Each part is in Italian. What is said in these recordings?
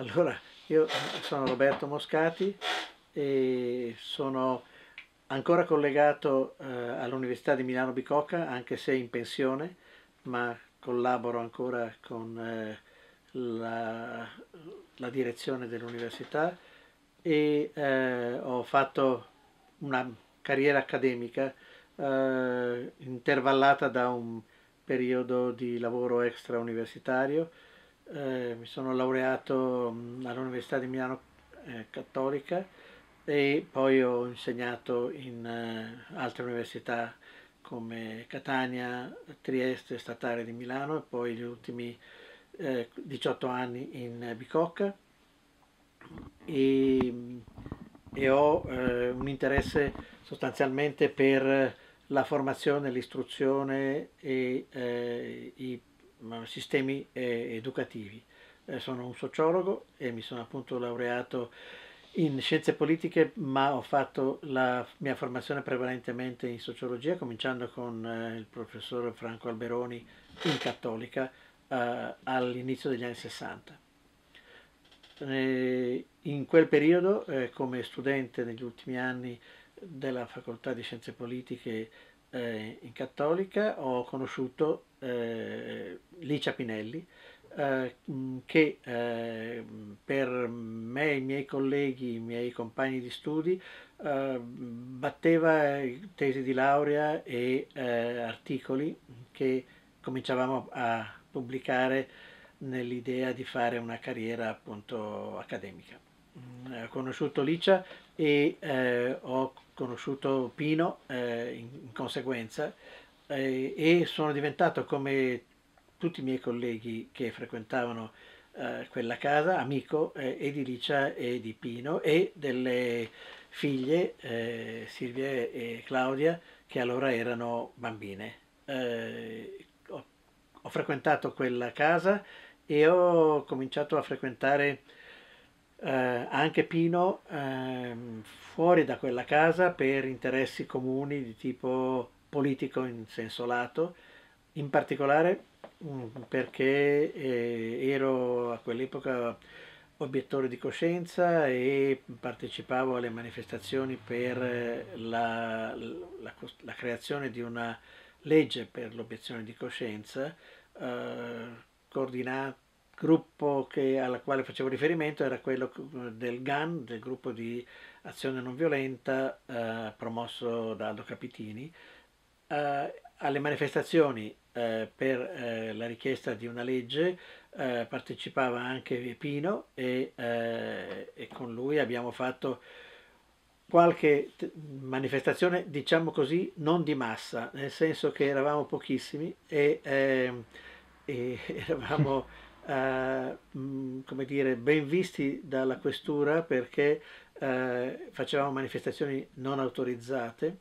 Allora, io sono Roberto Moscati e sono ancora collegato eh, all'Università di Milano Bicocca, anche se in pensione, ma collaboro ancora con eh, la, la, direzione dell'università e eh, ho fatto una carriera accademica eh, intervallata da un periodo di lavoro extra universitario eh, mi sono laureato mm, all'Università di Milano eh, Cattolica e poi ho insegnato in eh, altre università come Catania, Trieste, Statale di Milano e poi gli ultimi 18 eh, anni in Bicocca e, e ho eh, un interesse sostanzialmente per la formazione, l'istruzione e eh, i sistemi eh, educativi. Eh, sono un sociologo e mi sono appunto laureato in scienze politiche, ma ho fatto la mia formazione prevalentemente in sociologia, cominciando con eh, il professor Franco Alberoni in Cattolica eh, all'inizio degli anni 60. Eh, in quel periodo, eh, come studente negli ultimi anni della facoltà di scienze politiche in Cattolica, ho conosciuto eh, Licia Pinelli, eh, mm, che eh, per me, i miei colleghi, i miei compagni di studi, eh, batteva eh, tesi di laurea e eh, articoli che cominciavamo a pubblicare nell'idea di fare una carriera appunto accademica. Mm, ho conosciuto Licia e eh, ho conosciuto Pino eh, in, in, conseguenza eh, e sono diventato come tutti i miei colleghi che frequentavano eh, quella casa, amico eh, e di Licia e di Pino e delle figlie eh, Silvia e Claudia che allora erano bambine. Eh, ho, ho, frequentato quella casa e ho cominciato a frequentare Uh, anche Pino uh, fuori da quella casa per interessi comuni di tipo politico in senso lato, in particolare mm, perché eh, ero a quell'epoca obiettore di coscienza e partecipavo alle manifestazioni per eh, la, la, la creazione di una legge per l'obiezione di coscienza, eh, coordinato gruppo che, alla quale facevo riferimento era quello del GAN, del gruppo di azione non violenta eh, promosso da Aldo Capitini, eh, alle manifestazioni eh, per eh, la richiesta di una legge eh, partecipava anche Pino e, eh, e, con lui abbiamo fatto qualche t- manifestazione, diciamo così, non di massa, nel senso che eravamo pochissimi e, ehm, e eravamo... Uh, come dire, ben visti dalla questura perché uh, facevamo manifestazioni non autorizzate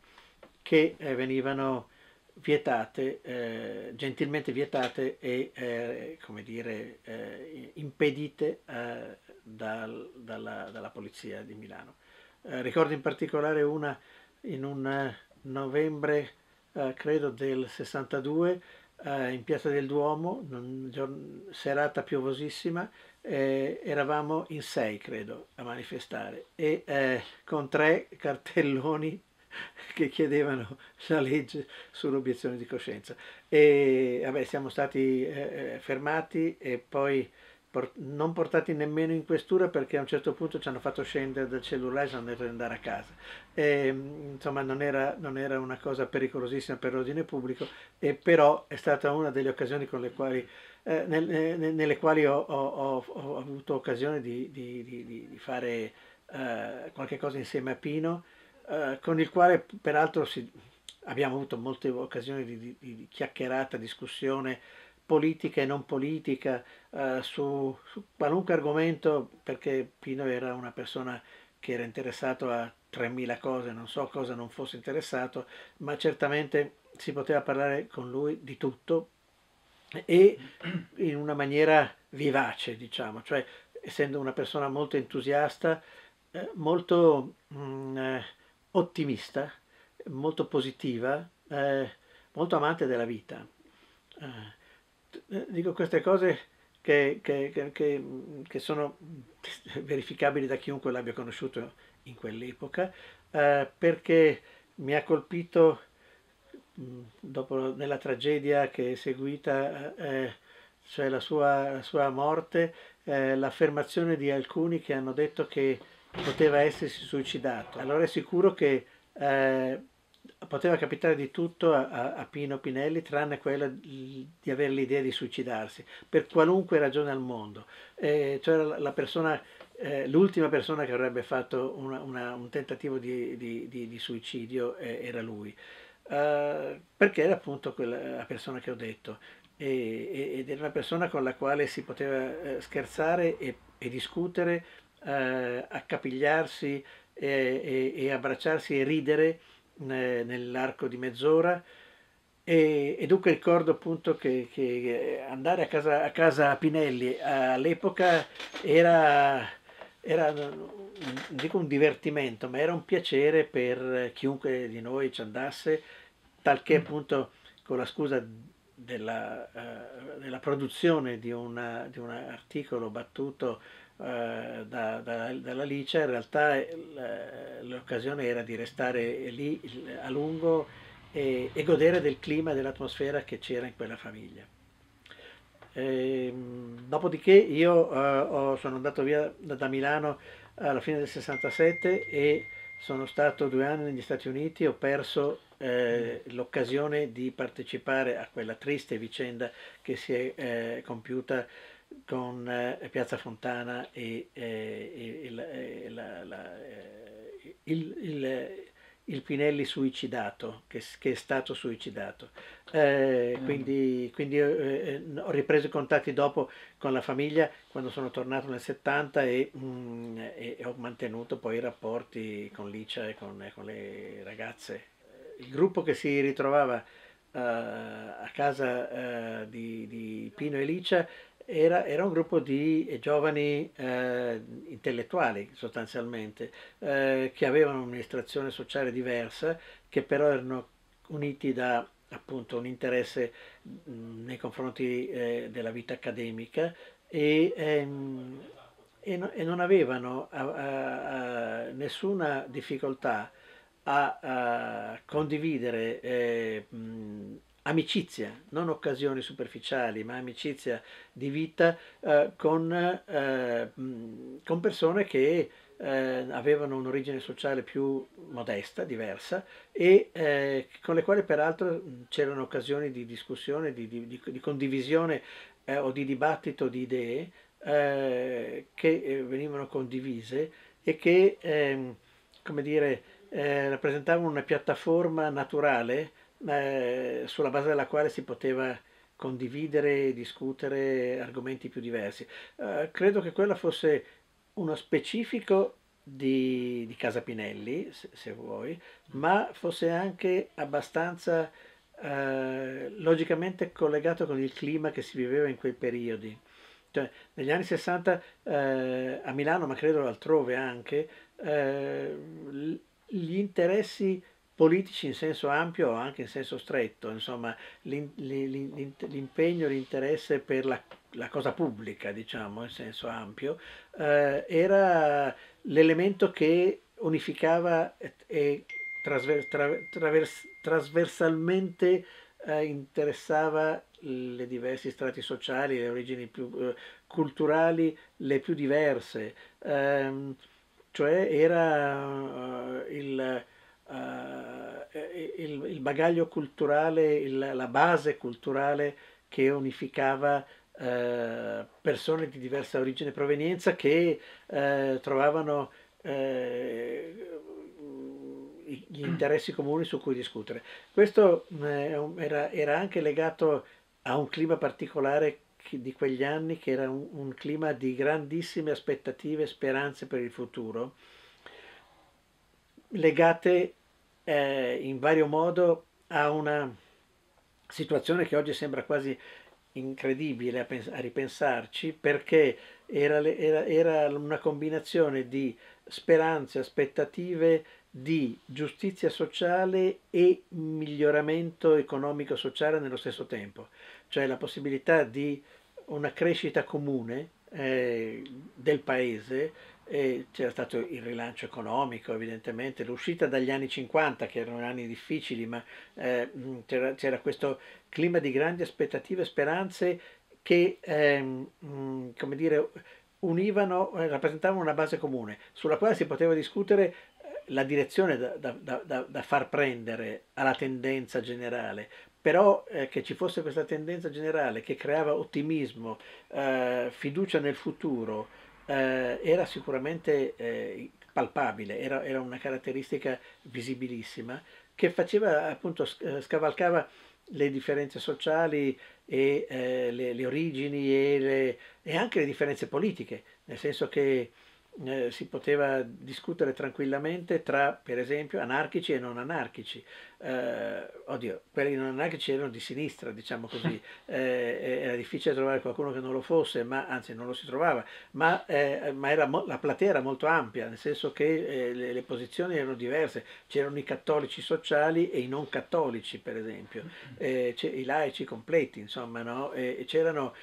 che eh, venivano vietate, eh, gentilmente vietate e eh, come dire, eh, impedite eh, dal, dalla, dalla, polizia di Milano. Eh, ricordo in particolare una in un novembre, credo, del 62, in Piazza del Duomo, serata piovosissima, eravamo in sei, credo, a manifestare e con tre cartelloni che chiedevano la legge sull'obiezione di coscienza. E vabbè, siamo stati eh, eh fermati e poi port- non portati nemmeno in questura perché a un certo punto ci hanno fatto scendere dal cellulare e ci hanno detto di andare a casa. E, ehm, insomma, non era, non era una cosa pericolosissima per l'ordine pubblico, e però è stata una delle occasioni con le quali eh, nel, nel, nelle quali ho, ho, ho, ho, avuto occasione di, di, di, di fare eh, qualche cosa insieme a Pino eh, con il quale peraltro si, abbiamo avuto molte occasioni di, di, di, chiacchierata, discussione politica e non politica eh, su, su, qualunque argomento, perché Pino era una persona che era interessato a 3.000 cose, non so cosa non fosse interessato, ma certamente si poteva parlare con lui di tutto e in una maniera vivace, diciamo, cioè essendo una persona molto entusiasta, eh, molto mh, mm, eh, ottimista, molto positiva, eh, molto amante della vita. Eh, dico queste cose che, che, che, che, sono verificabili da chiunque l'abbia conosciuto in quell'epoca, eh, perché mi ha colpito mm, dopo, nella tragedia che è seguita, eh, cioè la sua, la sua morte, eh, l'affermazione di alcuni che hanno detto che poteva essersi suicidato. Allora è sicuro che eh, poteva capitare di tutto a, a, Pino Pinelli tranne quella di avere l'idea di suicidarsi, per qualunque ragione al mondo. Eh, cioè la persona eh, l'ultima persona che avrebbe fatto una, una, un tentativo di, di, di, di suicidio eh, era lui, uh, perché era appunto quella, persona che ho detto e, ed era una persona con la quale si poteva eh, scherzare e, e discutere eh, accapigliarsi e, e, e, abbracciarsi e ridere eh, nell'arco di mezz'ora. E, e, dunque ricordo appunto che, che andare a casa, a casa, Pinelli eh, all'epoca era, era dico un divertimento, ma era un piacere per chiunque di noi ci andasse, talché mm. appunto con la scusa della, eh, della produzione di, una, di, un articolo battuto eh, da, da, dall'Alicia, in realtà eh, l'occasione era di restare lì eh, a lungo e, e godere del clima e dell'atmosfera che c'era in quella famiglia. E, ehm, dopodiché io eh, ho, sono andato via da, da, Milano alla fine del 67 e sono stato due anni negli Stati Uniti, ho perso eh, l'occasione di partecipare a quella triste vicenda che si è eh, compiuta con eh, Piazza Fontana e, il, Pinelli suicidato, che, che è stato suicidato. Eh, mm. Quindi, quindi eh, eh, ho ripreso i contatti dopo con la famiglia quando sono tornato nel 70 e, mm, e, e ho mantenuto poi i rapporti con Licia e con, con le ragazze. Il gruppo che si ritrovava Uh, a casa uh, di, di, Pino e Licia era, era un gruppo di eh, giovani eh, intellettuali sostanzialmente, eh, che avevano un'amministrazione sociale diversa, che però erano uniti da appunto un interesse mh, nei confronti eh, della vita accademica e, ehm, e, no, e non avevano a, a, a nessuna difficoltà a, condividere eh, mh, amicizia, non occasioni superficiali, ma amicizia di vita eh, con, eh, con, persone che eh, avevano un'origine sociale più modesta, diversa e eh, con le quali peraltro c'erano occasioni di discussione, di, di, di, di condivisione eh, o di dibattito di idee eh, che venivano condivise e che, ehm, come dire, rappresentavano una piattaforma naturale eh, sulla base della quale si poteva condividere e discutere argomenti più diversi. Eh, credo che quella fosse uno specifico di, di Casa Pinelli, se, se, vuoi, ma fosse anche abbastanza eh, logicamente collegato con il clima che si viveva in quei periodi. Cioè, negli anni 60 eh, a Milano, ma credo altrove anche, eh, gli interessi politici in senso ampio o anche in senso stretto, insomma l'impegno, l'interesse per la, la cosa pubblica, diciamo in senso ampio, eh, era l'elemento che unificava e trasver, tra, travers, trasversalmente eh, interessava le diversi strati sociali, le origini più eh, culturali, le più diverse, ehm, cioè era eh, il eh, il, il, bagaglio culturale, il, la base culturale che unificava eh, persone di diversa origine e provenienza che eh, trovavano eh, gli interessi comuni su cui discutere. Questo eh, era, era, anche legato a un clima particolare di quegli anni che era un, un clima di grandissime aspettative e speranze per il futuro legate eh, in vario modo a una situazione che oggi sembra quasi incredibile a, pens- a ripensarci perché era, le- era, era una combinazione di speranze, aspettative, di giustizia sociale e miglioramento economico-sociale nello stesso tempo, cioè la possibilità di una crescita comune eh, del paese e c'era stato il rilancio economico evidentemente, l'uscita dagli anni 50 che erano anni difficili ma eh, c'era, c'era, questo clima di grandi aspettative e speranze che ehm, come dire, univano, eh, rappresentavano una base comune sulla quale si poteva discutere eh, la direzione da, da, da, da far prendere alla tendenza generale, però eh, che ci fosse questa tendenza generale che creava ottimismo, eh, fiducia nel futuro, eh, era sicuramente eh, palpabile, era, era, una caratteristica visibilissima che faceva appunto eh, scavalcava le differenze sociali e eh, le, le, origini e, le, e, anche le differenze politiche, nel senso che eh, si poteva discutere tranquillamente tra, per esempio, anarchici e non anarchici. Eh, oddio, quelli non anarchici erano di sinistra, diciamo così. Eh, era difficile trovare qualcuno che non lo fosse, ma anzi non lo si trovava. Ma, eh, ma era mo- la platea era molto ampia, nel senso che eh, le, le, posizioni erano diverse. C'erano i cattolici sociali e i non cattolici, per esempio, mm-hmm. eh, i laici completi, insomma, no? e, e c'erano,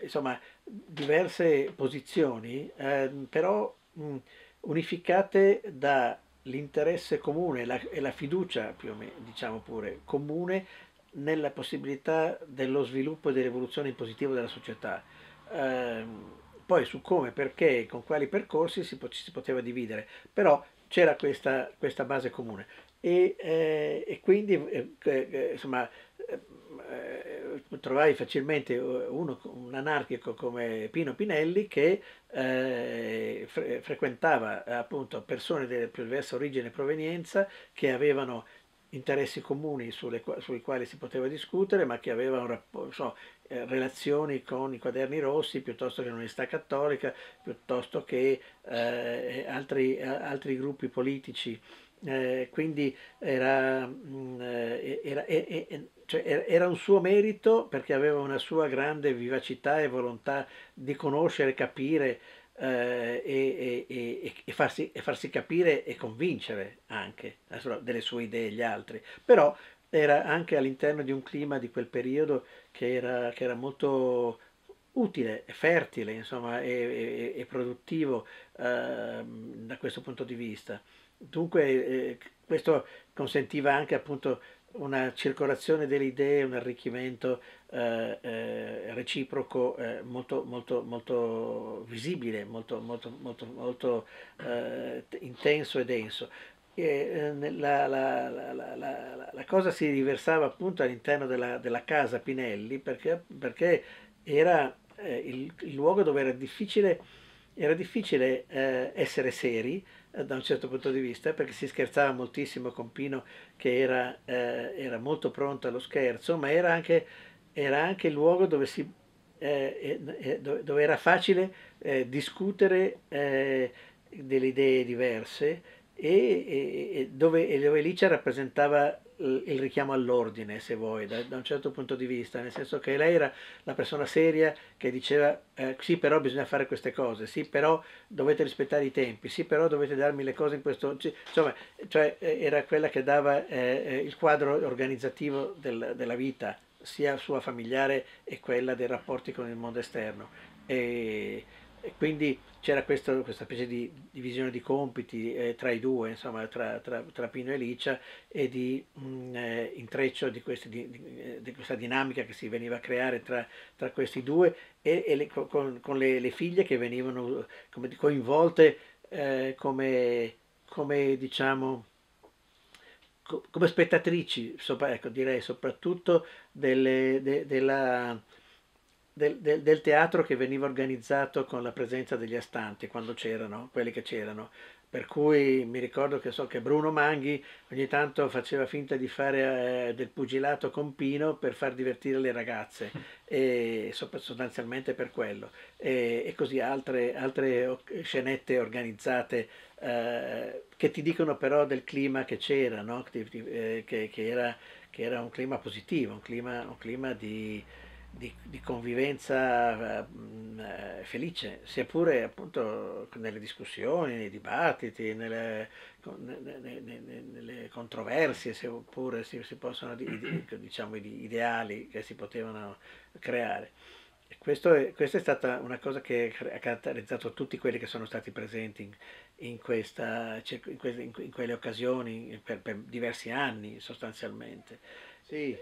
insomma, diverse posizioni, eh, però mh, unificate dall'interesse comune la, e la fiducia, più o meno, diciamo pure, comune nella possibilità dello sviluppo e dell'evoluzione in positivo della società. Eh, poi su come, perché e con quali percorsi si, si, poteva dividere, però c'era questa, questa base comune. E, eh, e quindi, eh, eh, insomma, ehm, eh, trovai facilmente eh, uno, un anarchico come Pino Pinelli che eh, fre- frequentava appunto persone della più diversa origine e provenienza che avevano interessi comuni sulle, sui quali si poteva discutere, ma che avevano so, eh, relazioni con i quaderni rossi piuttosto che l'Università Cattolica, piuttosto che eh, altri, altri, gruppi politici. Eh, quindi era, mh, mm, eh, era e, cioè, era un suo merito perché aveva una sua grande vivacità e volontà di conoscere, capire eh, e, e, e, farsi, e, farsi, capire e convincere anche delle sue idee gli altri. Però era anche all'interno di un clima di quel periodo che era, che era molto utile, fertile insomma, e, produttivo eh, da questo punto di vista. Dunque eh, questo consentiva anche appunto una circolazione delle idee, un arricchimento eh, eh, reciproco eh, molto, molto, molto, visibile, molto, molto eh, intenso e denso. E, eh, la, la, la, la, cosa si riversava appunto all'interno della, della casa Pinelli perché, perché era eh, il, il, luogo dove era difficile, era difficile essere seri, eh, da un certo punto di vista, perché si scherzava moltissimo con Pino che era, eh, era molto pronto allo scherzo, ma era anche, era anche il luogo dove, si, eh, eh, eh dove era facile eh, discutere delle idee diverse e, e, e, dove, e, dove, Licia rappresentava eh, il richiamo all'ordine, se vuoi, da, da, un certo punto di vista, nel senso che lei era la persona seria che diceva eh, sì però bisogna fare queste cose, sì però dovete rispettare i tempi, sì però dovete darmi le cose in questo... Insomma, cioè, eh, era quella che dava eh, eh, il quadro organizzativo del, della vita, sia sua familiare e quella dei rapporti con il mondo esterno. E, e quindi c'era questo, questa specie di divisione di compiti eh, tra i due, insomma, tra, tra, tra, Pino e Licia e di mh, mm, eh, intreccio di, questi, di, di, eh, di, questa dinamica che si veniva a creare tra, tra questi due e, e le, con, con le, le, figlie che venivano come, coinvolte eh, come, come, diciamo, co, come spettatrici, sopra, ecco, direi soprattutto delle, de, della del, del, del, teatro che veniva organizzato con la presenza degli astanti quando c'erano, quelli che c'erano. Per cui mi ricordo che so che Bruno Manghi ogni tanto faceva finta di fare eh, del pugilato con Pino per far divertire le ragazze, e, sostanzialmente per quello. E, e così altre, altre, scenette organizzate eh, che ti dicono però del clima che c'era, no? che, eh, che, era, che, era, un clima positivo, un clima, un clima di di, di convivenza ehm, eh, felice, sia pure appunto nelle discussioni, nei dibattiti, nelle, nelle, nelle controversie, sia pure si, si possono, diciamo, ideali che si potevano creare. È, questa è stata una cosa che ha caratterizzato tutti quelli che sono stati presenti in, questa, cioè, in quelle occasioni per, per diversi anni sostanzialmente. Sì.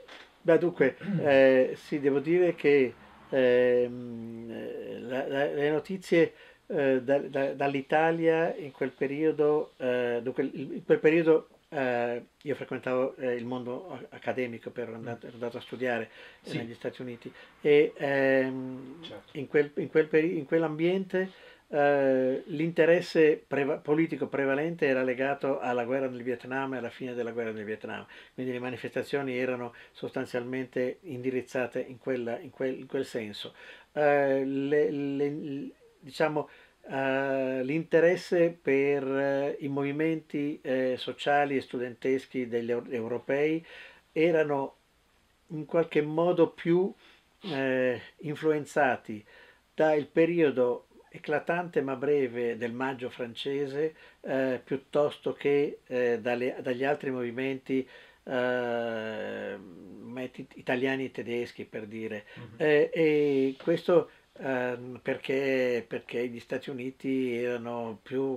Beh, dunque, eh, sì, devo dire che eh, la, la, le notizie eh, da, da, dall'Italia in quel periodo, eh, dunque, in quel periodo eh, io frequentavo eh, il mondo accademico, per, mm. andare ero andato a studiare sì. negli Stati Uniti e ehm, certo. in, quel, in, quel peri- in quell'ambiente eh, l'interesse preva- politico prevalente era legato alla guerra nel Vietnam e alla fine della guerra nel Vietnam, quindi le manifestazioni erano sostanzialmente indirizzate in, quella, in, quel, in quel, senso. Eh, le, le, diciamo, Uh, l'interesse per uh, i movimenti uh, sociali e studenteschi degli europei erano in qualche modo più influenzati dal periodo eclatante ma breve del maggio francese eh, piuttosto che eh, dalle, dagli altri movimenti eh, italiani e tedeschi per dire. Mm-hmm. Eh, e questo ehm, perché, perché, gli Stati Uniti erano più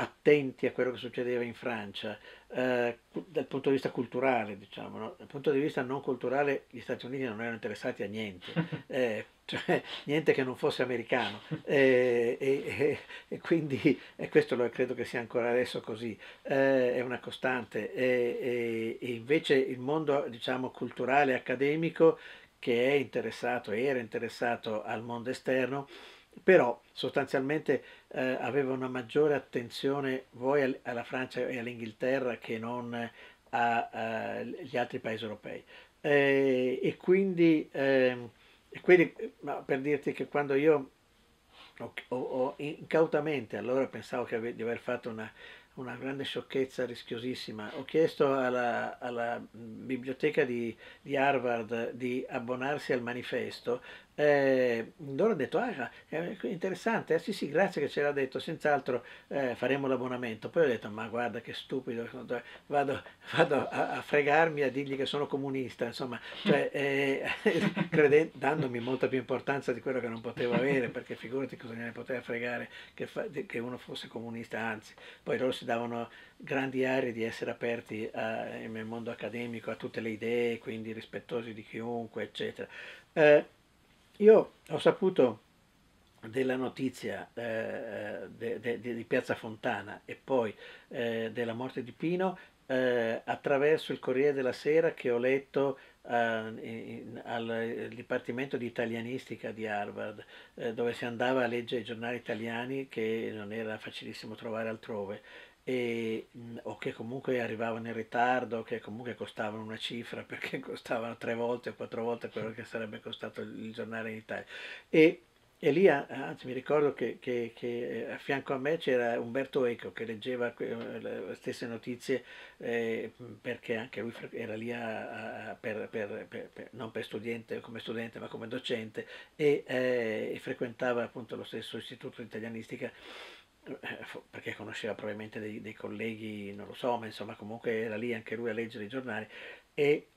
attenti a quello che succedeva in Francia eh, dal punto di vista culturale, diciamo, no? dal punto di vista non culturale gli Stati Uniti non erano interessati a niente, eh, cioè, niente che non fosse americano. Eh, e, e, e quindi e questo lo credo che sia ancora adesso così, eh, è una costante. E, invece il mondo diciamo, culturale accademico che è interessato, era interessato al mondo esterno, però sostanzialmente eh, aveva una maggiore attenzione voi alla Francia e all'Inghilterra che non agli altri paesi europei. Eh, e quindi eh, e quindi, per dirti che quando io ho, ho, ho incautamente, allora pensavo ave, di aver fatto una, una, grande sciocchezza rischiosissima, ho chiesto alla, alla biblioteca di, di, Harvard di abbonarsi al manifesto eh, loro hanno detto, ah, eh, interessante, eh, sì sì, grazie che ce l'ha detto, senz'altro eh, faremo l'abbonamento. Poi ho detto, ma guarda che stupido, vado, vado a, a, fregarmi a dirgli che sono comunista, insomma, cioè, eh, crede, dandomi molta più importanza di quello che non potevo avere, perché figurati cosa ne poteva fregare che, fa, che uno fosse comunista, anzi, poi loro si davano grandi aree di essere aperti a, nel mondo accademico a tutte le idee, quindi rispettosi di chiunque, eccetera. Eh, io ho saputo della notizia eh, de, eh, de, de, di Piazza Fontana e poi eh, della morte di Pino eh, attraverso il Corriere della Sera che ho letto eh, in, in, al Dipartimento di Italianistica di Harvard, eh, dove si andava a leggere i giornali italiani che non era facilissimo trovare altrove e, mm, o che comunque arrivavano in ritardo, che comunque costavano una cifra perché costavano tre volte o quattro volte quello che sarebbe costato il giornale in Italia. E, e lì, anzi mi ricordo che, che, che, eh, a fianco a me c'era Umberto Eco che leggeva eh, le stesse notizie eh, mm, perché anche lui era lì a, a, per, per, per, non studente, come studente ma come docente e, eh, e frequentava appunto lo stesso istituto di italianistica eh, perché conosceva probabilmente dei, dei, colleghi, non lo so, ma insomma comunque era lì anche lui a leggere i giornali e,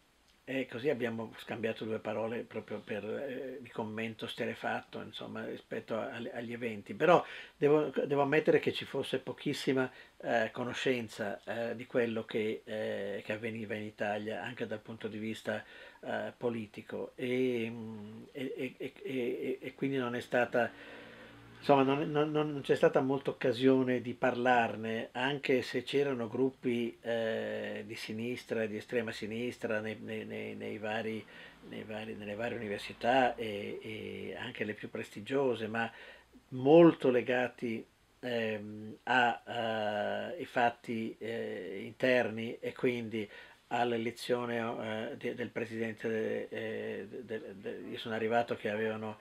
e così abbiamo scambiato due parole proprio per, eh, di commento sterefatto insomma, rispetto a, agli eventi. Però devo, devo, ammettere che ci fosse pochissima eh, conoscenza eh, di quello che, eh, che, avveniva in Italia anche dal punto di vista eh, politico mm, e, e, e quindi non è stata... Insomma, non, non, non c'è stata molta occasione di parlarne, anche se c'erano gruppi eh, di sinistra e di estrema sinistra nei, nei, nei vari, vari, nelle varie università e, e, anche le più prestigiose, ma molto legati eh, ai fatti eh, interni e quindi all'elezione eh, del presidente, eh, de, de, de, io sono arrivato che avevano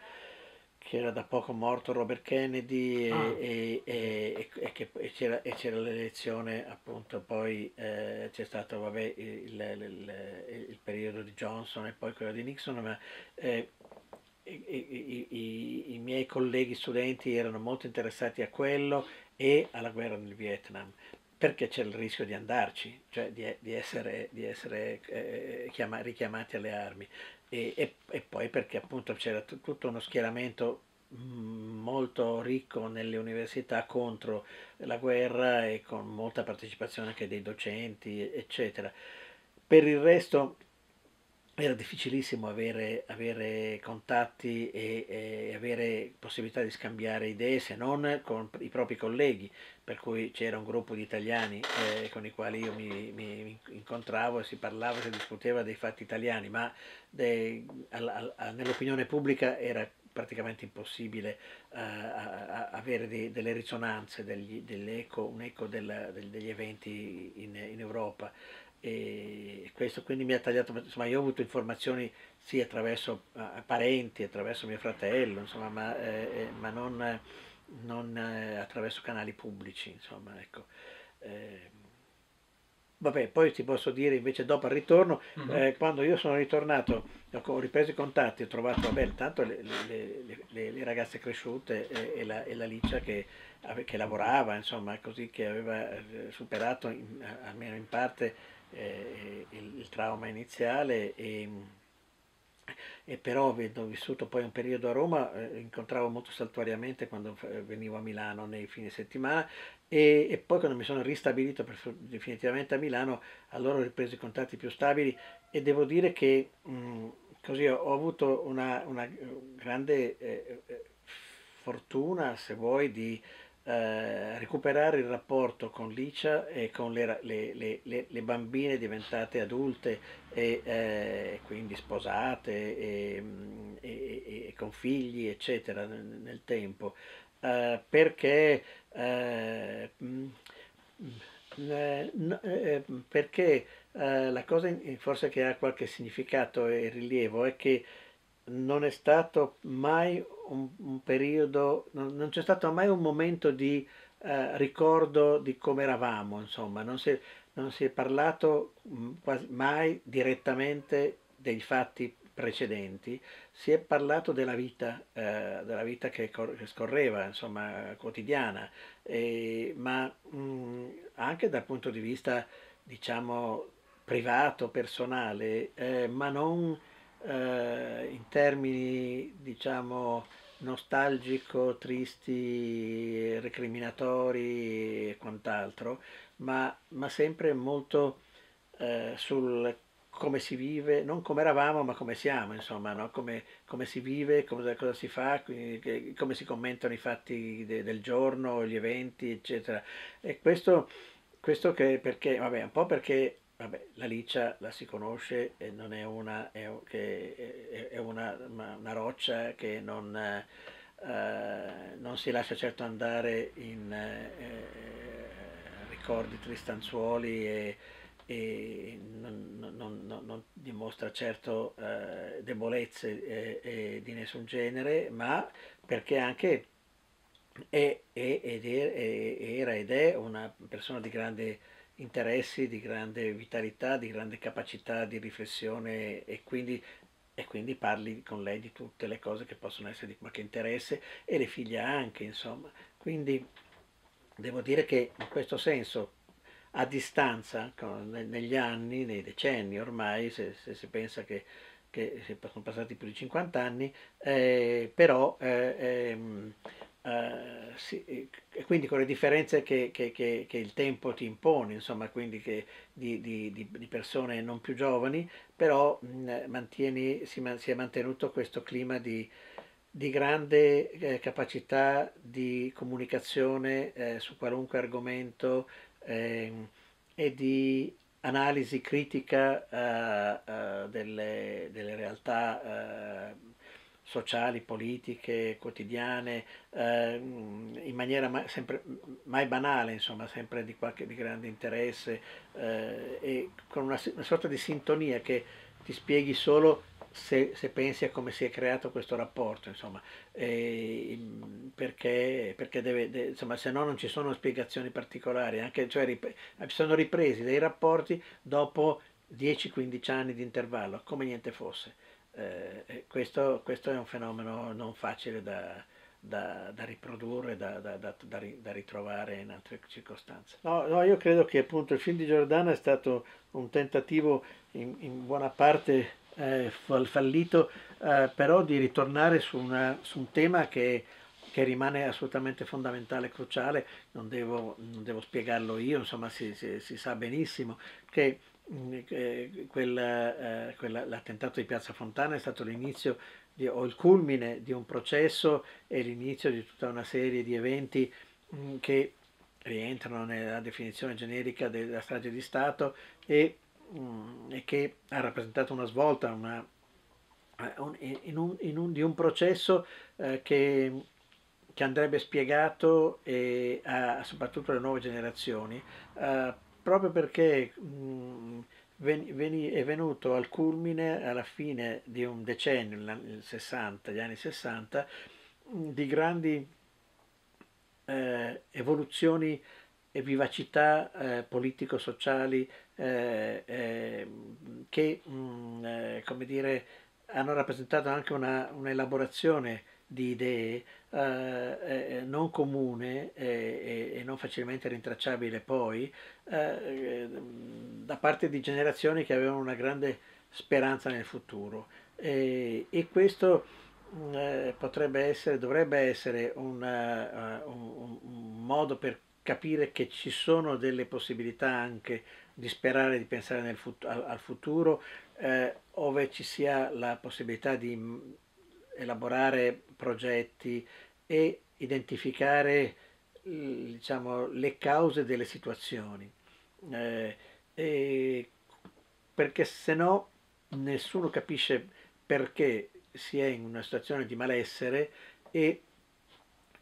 che era da poco morto Robert Kennedy e, ah. e, e, e c'era, l'elezione appunto poi eh, c'è stato vabbè, il, il, il, il, periodo di Johnson e poi quello di Nixon ma eh, i, i, i, i, miei colleghi studenti erano molto interessati a quello e alla guerra nel Vietnam perché c'è il rischio di andarci, cioè di, di essere, di essere eh, eh chiama, richiamati alle armi e, e, e poi perché appunto c'era t- tutto uno schieramento mm, molto ricco nelle università contro la guerra e con molta partecipazione anche dei docenti, eccetera. Per il resto era difficilissimo avere, avere contatti e, e, avere possibilità di scambiare idee se non con i propri colleghi, per cui c'era un gruppo di italiani eh, con i quali io mi, mi, incontravo e si parlava, si discuteva dei fatti italiani, ma nell'opinione pubblica era praticamente impossibile uh, avere de, delle risonanze, degli, dell'eco, un eco della, del, degli eventi in, in Europa e questo quindi mi ha tagliato, insomma io ho avuto informazioni sì attraverso eh, parenti, attraverso mio fratello, insomma, ma, eh, eh, ma non, non eh, attraverso canali pubblici, insomma, ecco. Eh, vabbè, poi ti posso dire invece dopo il ritorno, mm-hmm. Eh, quando io sono ritornato, ecco, ho ripreso i contatti, ho trovato, vabbè, intanto le, le, le, le ragazze cresciute e, e, la, e la Licia che, che lavorava, insomma, così che aveva superato in, almeno in parte eh, il, il, trauma iniziale e, e, però avendo vissuto poi un periodo a Roma eh, incontravo molto saltuariamente quando venivo a Milano nei fine settimana e, e poi quando mi sono ristabilito per, definitivamente a Milano allora ho ripreso i contatti più stabili e devo dire che mh, mm, così ho, ho, avuto una, una eh, grande eh, eh, fortuna se vuoi di eh, recuperare il rapporto con Licia e con le, le, le, le bambine diventate adulte e eh, quindi sposate e, mm, e, e, con figli eccetera nel, nel tempo eh, perché eh, mm, mm, eh, eh perché eh, la cosa forse che ha qualche significato e rilievo è che non è stato mai un, un periodo, non, non c'è stato mai un momento di eh, ricordo di come eravamo, insomma, non si, non si è parlato mm, quasi mai direttamente dei fatti precedenti, si è parlato della vita, eh, della vita che, che, scorreva, insomma, quotidiana, e, ma mh, mm, anche dal punto di vista, diciamo, privato, personale, eh, ma non eh, in termini diciamo nostalgico, tristi, recriminatori e quant'altro, ma, ma, sempre molto eh, sul come si vive, non come eravamo ma come siamo, insomma, no? come, come, si vive, cosa, cosa si fa, quindi, come si commentano i fatti de, del giorno, gli eventi, eccetera. E questo, questo che perché, vabbè, un po' perché Vabbè, la liccia la si conosce, non è, una, è, è una, una, roccia che non, eh, non, si lascia certo andare in eh, ricordi tristanzuoli e, e non, non, non, dimostra certo eh, debolezze eh, eh, di nessun genere, ma perché anche è, ed era ed è una persona di grande interessi, di grande vitalità, di grande capacità di riflessione e quindi, e quindi parli con lei di tutte le cose che possono essere di qualche interesse e le figlie anche, insomma. Quindi devo dire che in questo senso a distanza, negli anni, nei decenni ormai, se, se si pensa che, che, sono passati più di 50 anni, eh, però eh, eh, Uh, sì, quindi con le differenze che, che, che, che, il tempo ti impone, insomma, quindi di, di, di, persone non più giovani, però mh, mantieni, si, si, è mantenuto questo clima di, di grande eh, capacità di comunicazione eh, su qualunque argomento eh, e di analisi critica eh, eh, delle, delle, realtà sociali, politiche, quotidiane, eh, in maniera mai, sempre, mai banale, insomma, sempre di, qualche, di grande interesse eh, e con una, una, sorta di sintonia che ti spieghi solo se, se pensi a come si è creato questo rapporto, insomma, e, mm, perché, perché deve, de, insomma, se no non ci sono spiegazioni particolari, anche, cioè, rip, sono ripresi dei rapporti dopo 10-15 anni di intervallo, come niente fosse. Eh, questo, questo, è un fenomeno non facile da, da, da riprodurre, da, da, ritrovare in altre circostanze. No, no, io credo che appunto il film di Giordano è stato un tentativo in, in buona parte eh, fallito, eh, però di ritornare su, una, su un tema che che rimane assolutamente fondamentale e cruciale, non devo, non devo, spiegarlo io, insomma si, si, si sa benissimo che mm, eh, eh, quella, l'attentato di Piazza Fontana è stato l'inizio di, o il culmine di un processo e l'inizio di tutta una serie di eventi mm, che rientrano nella definizione generica della strage di Stato e, mh, mm, e che ha rappresentato una svolta, una, eh, in un, in un, di un processo eh, che che andrebbe spiegato e, eh, a, soprattutto alle nuove generazioni, eh, proprio perché mh, ven, ven, è venuto al culmine, alla fine di un decennio, il 60, gli anni 60, di grandi eh, evoluzioni e vivacità eh, politico-sociali eh, eh, che, mh, come dire, hanno rappresentato anche una, un'elaborazione di idee eh, eh, eh, non comune e, eh, e, non facilmente rintracciabile poi eh, da parte di generazioni che avevano una grande speranza nel futuro e, e questo mm, eh, potrebbe essere, dovrebbe essere una, uh, un, un modo per capire che ci sono delle possibilità anche di sperare di pensare fut- al, futuro eh, ove ci sia la possibilità di elaborare progetti e identificare diciamo, le cause delle situazioni, eh, perché se no nessuno capisce perché si è in una situazione di malessere e,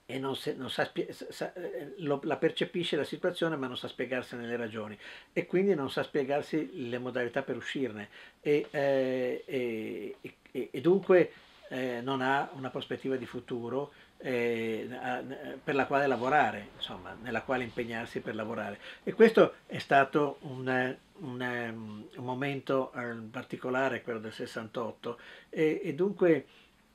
e non se, non sa, sa, eh, lo, la percepisce la situazione ma non sa spiegarsene le ragioni e quindi non sa spiegarsi le modalità per uscirne e, eh, e, e dunque eh, non ha una prospettiva di futuro eh, eh, per la quale lavorare, insomma, nella quale impegnarsi per lavorare. E questo è stato un, un, un momento eh, particolare, quello del 68, e, e dunque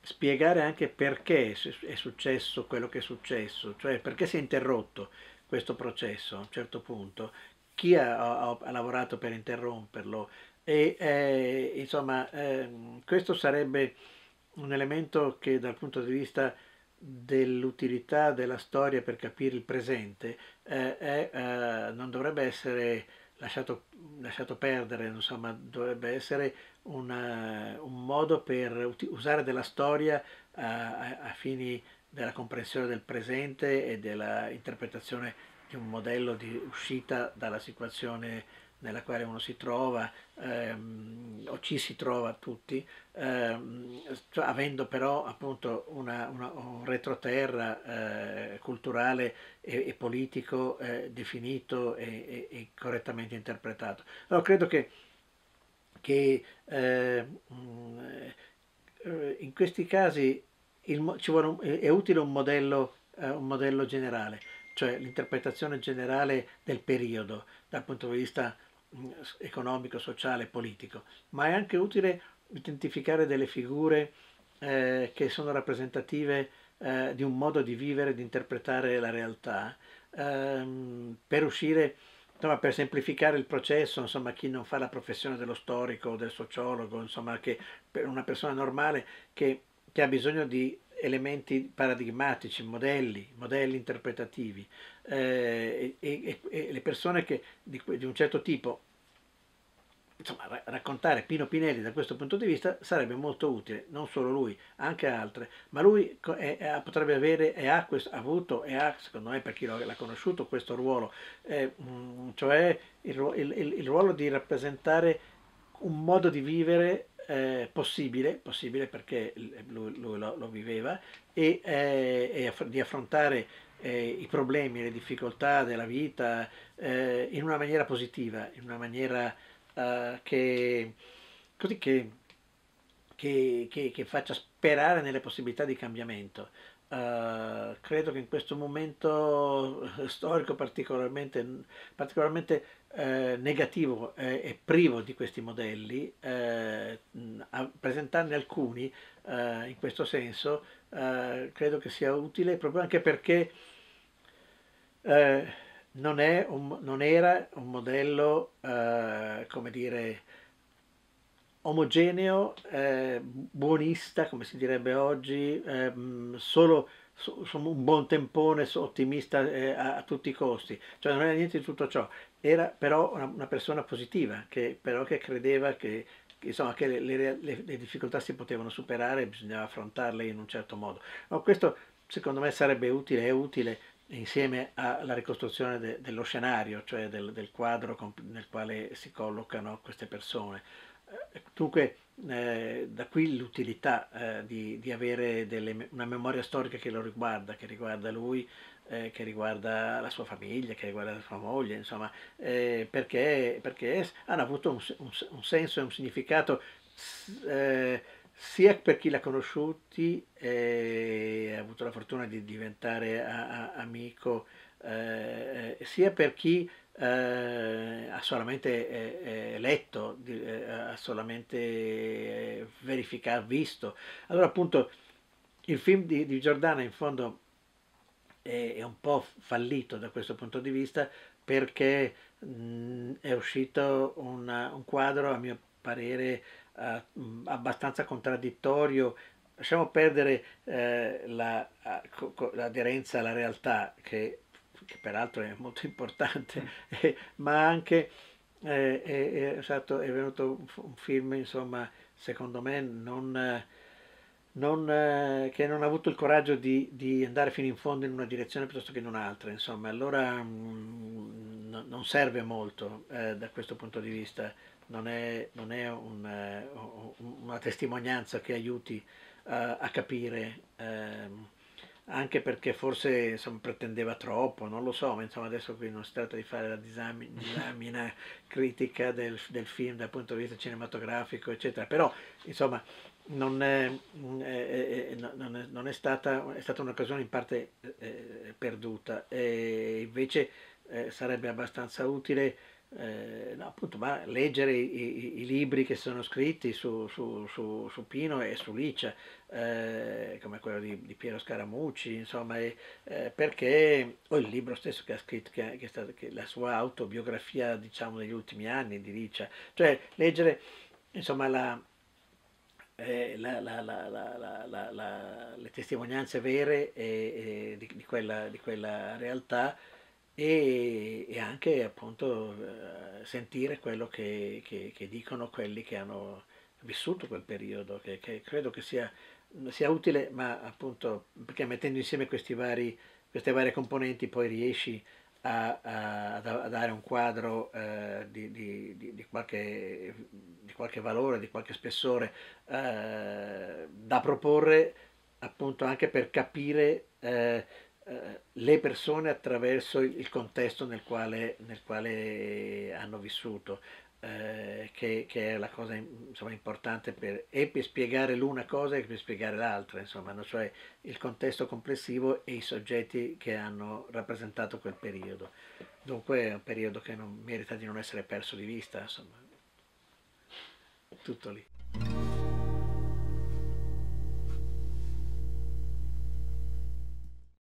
spiegare anche perché è successo quello che è successo, cioè perché si è interrotto questo processo a un certo punto, chi ha, ha, ha lavorato per interromperlo e eh, insomma eh, questo sarebbe un elemento che dal punto di vista dell'utilità della storia per capire il presente eh, è, eh, non dovrebbe essere lasciato, lasciato perdere, insomma, dovrebbe essere una, eh, un modo per usare della storia eh, a, a fini della comprensione del presente e della interpretazione di un modello di uscita dalla situazione nella quale uno si trova ehm, o ci si trova tutti, ehm, avendo però appunto una, una, un retroterra eh, culturale e, e politico eh, definito e, e, e, correttamente interpretato. Allora credo che, che ehm, eh, in questi casi il, un, è utile un modello, eh, un modello generale cioè l'interpretazione generale del periodo dal punto di vista economico, sociale, politico, ma è anche utile identificare delle figure eh, che sono rappresentative eh, di un modo di vivere, di interpretare la realtà, ehm, per uscire, insomma, per semplificare il processo, insomma, chi non fa la professione dello storico, del sociologo, insomma, che per una persona normale che, che ha bisogno di elementi paradigmatici, modelli, modelli interpretativi eh, e, e, e, le persone che, di, di, un certo tipo, insomma ra- raccontare Pino Pinelli da questo punto di vista sarebbe molto utile, non solo lui, anche altre, ma lui è, è, potrebbe avere e ha, questo, ha, avuto e ha, secondo me per chi l'ha conosciuto, questo ruolo, eh, mh, mm, cioè il, il, il, il ruolo di rappresentare un modo di vivere eh, possibile, possibile perché eh, lui, lui lo, lo, viveva, e, eh, e aff- di affrontare eh, i problemi, le difficoltà della vita eh, in una maniera positiva, in una maniera eh, che, così che, che, che, che, faccia sperare nelle possibilità di cambiamento. credo che in questo momento storico particolarmente, particolarmente eh, negativo eh, e privo di questi modelli, eh, presentarne alcuni eh, in questo senso eh, credo che sia utile proprio anche perché eh, non, un, non, era un modello, come dire, omogeneo, buonista, come si direbbe oggi, solo sono un buon tempone, ottimista eh, a, a, tutti i costi, cioè non era niente di tutto ciò, era però una, una persona positiva, che, però che credeva che, che, insomma, che le, le, le, difficoltà si potevano superare e bisognava affrontarle in un certo modo. No, questo secondo me sarebbe utile, è utile insieme alla ricostruzione de, dello scenario, cioè del, del, quadro nel quale si collocano queste persone. Eh, dunque, eh, da qui l'utilità eh, di, di, avere delle, una memoria storica che lo riguarda, che riguarda lui, eh, che riguarda la sua famiglia, che riguarda la sua moglie, insomma, eh, perché, perché, hanno avuto un, un, un, senso e un significato eh, sia per chi l'ha conosciuti e eh, ha avuto la fortuna di diventare a, a, amico, eh, sia per chi eh, ha solamente eh, eh letto, eh, ha solamente verificato, visto. Allora appunto il film di, di Giordana in fondo è, è un po' fallito da questo punto di vista perché mh, mm, è uscito una, un quadro a mio parere eh, mm, abbastanza contraddittorio lasciamo perdere eh, la, l'aderenza alla realtà che, che, peraltro è molto importante mm. ma anche eh, è, è, stato, è, venuto un film insomma secondo me non non, eh, che non ha avuto il coraggio di, di, andare fino in fondo in una direzione piuttosto che in un'altra, insomma, allora mh, mm, no, non serve molto eh, da questo punto di vista, non è, non è un, eh, una testimonianza che aiuti eh, a capire, ehm, anche perché forse insomma, pretendeva troppo, non lo so, ma insomma adesso qui non si tratta di fare la disamina critica del, del, film dal punto di vista cinematografico, eccetera, però insomma non è, mm, è, è, non è stata, stata un'occasione in parte eh, eh, perduta e invece eh, sarebbe abbastanza utile eh, no, appunto, leggere i, i, libri che sono scritti su, su, su, su Pino e su Licia, eh, come quello di, di, Piero Scaramucci, insomma, e, eh, perché o il libro stesso che ha scritto, che, che è stato, che la sua autobiografia diciamo, degli ultimi anni di Licia, cioè leggere insomma, la, eh, la, la, la, le testimonianze vere e, e di, di, quella, di, quella, realtà e, e anche appunto eh, sentire quello che, che, che, dicono quelli che hanno vissuto quel periodo, che, che credo che sia, sia, utile, ma appunto perché mettendo insieme vari, queste varie componenti poi riesci a a, a, a dare un quadro eh, di, di, di, qualche, di, qualche, valore, di qualche spessore eh, da proporre appunto anche per capire eh, eh le persone attraverso il contesto nel quale, nel quale hanno vissuto, eh, che, che, è la cosa insomma, importante per, e per spiegare l'una cosa e per spiegare l'altra, insomma, no? cioè il contesto complessivo e i soggetti che hanno rappresentato quel periodo. Dunque è un periodo che non, merita di non essere perso di vista, insomma. Tutto lì.